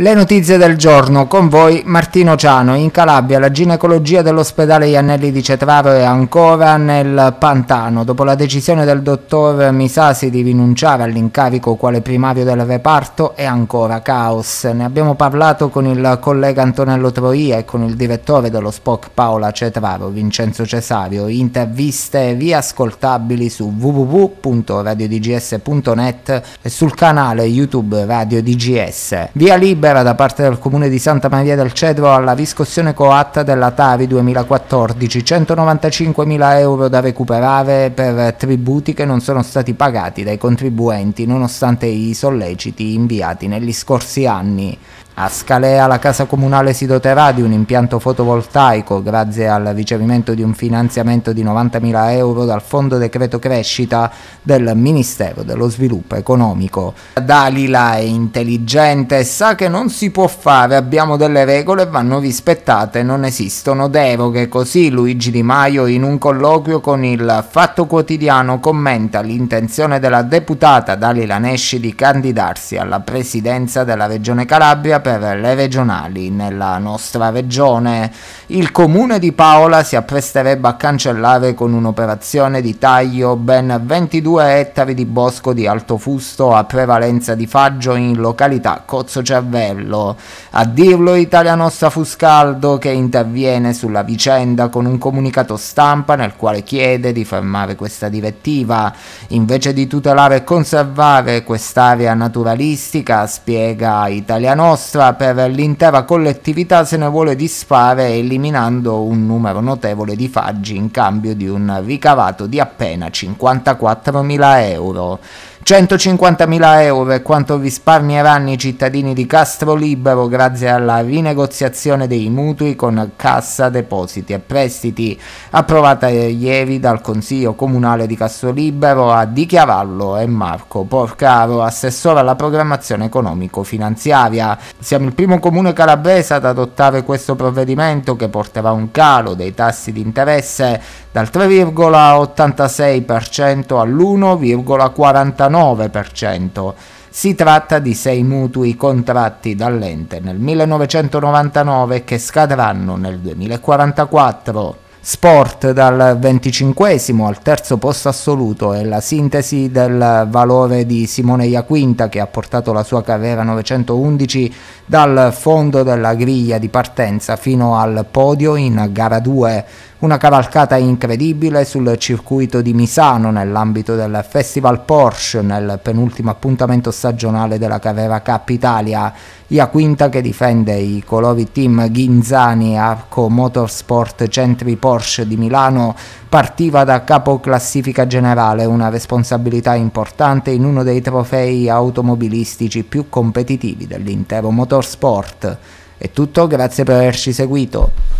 Le notizie del giorno, con voi Martino Ciano, in Calabria la ginecologia dell'ospedale Iannelli di Cetraro è ancora nel pantano. Dopo la decisione del dottor Misasi di rinunciare all'incarico quale primario del reparto è ancora caos. Ne abbiamo parlato con il collega Antonello Troia e con il direttore dello SPOC Paola Cetraro, Vincenzo Cesario, interviste riascoltabili su www.radiodgs.net e sul canale YouTube Radio DGS. Via Libera ricorreva da parte del comune di Santa Maria del Cedro alla riscossione coatta della Tavi 2014, 195 mila euro da recuperare per tributi che non sono stati pagati dai contribuenti nonostante i solleciti inviati negli scorsi anni. A Scalea la Casa Comunale si doterà di un impianto fotovoltaico grazie al ricevimento di un finanziamento di 90.000 euro dal Fondo Decreto Crescita del Ministero dello Sviluppo Economico. Dalila è intelligente e sa che non si può fare, abbiamo delle regole e vanno rispettate, non esistono deroghe, così Luigi Di Maio in un colloquio con il Fatto Quotidiano commenta l'intenzione della deputata Dalila Nesci di candidarsi alla presidenza della Regione Calabria per per le regionali nella nostra regione, il comune di Paola si appresterebbe a cancellare con un'operazione di taglio ben 22 ettari di bosco di alto fusto a prevalenza di faggio in località Cozzo Cervello. A dirlo Italia Nostra Fuscaldo che interviene sulla vicenda con un comunicato stampa nel quale chiede di fermare questa direttiva. Invece di tutelare e conservare quest'area naturalistica, spiega Italia Nostra, sinistra per l'intera collettività se ne vuole disfare eliminando un numero notevole di faggi in cambio di un ricavato di appena 54.000 euro. 150.000 euro è quanto risparmieranno i cittadini di Castro Libero grazie alla rinegoziazione dei mutui con Cassa Depositi e Prestiti, approvata ieri dal Consiglio Comunale di Castro Libero a Di Chiavallo e Marco Porcaro, assessore alla programmazione economico-finanziaria. Siamo il primo comune calabrese ad adottare questo provvedimento che porterà un calo dei tassi di interesse dal 3,86% all'1,42%. 49%. Si tratta di sei mutui contratti dall'ente nel 1999 che scadranno nel 2044. Sport dal 25 al terzo posto assoluto è la sintesi del valore di Simone Iaquinta che ha portato la sua carriera 911 dal fondo della griglia di partenza fino al podio in gara 2 una cavalcata incredibile sul circuito di Misano nell'ambito del Festival Porsche nel penultimo appuntamento stagionale della Carrera Cup Italia. Ia Quinta che difende i colori team Ghinzani Arco Motorsport Centri Porsche di Milano partiva da capo classifica generale, una responsabilità importante in uno dei trofei automobilistici più competitivi dell'intero motorsport. È tutto, grazie per averci seguito.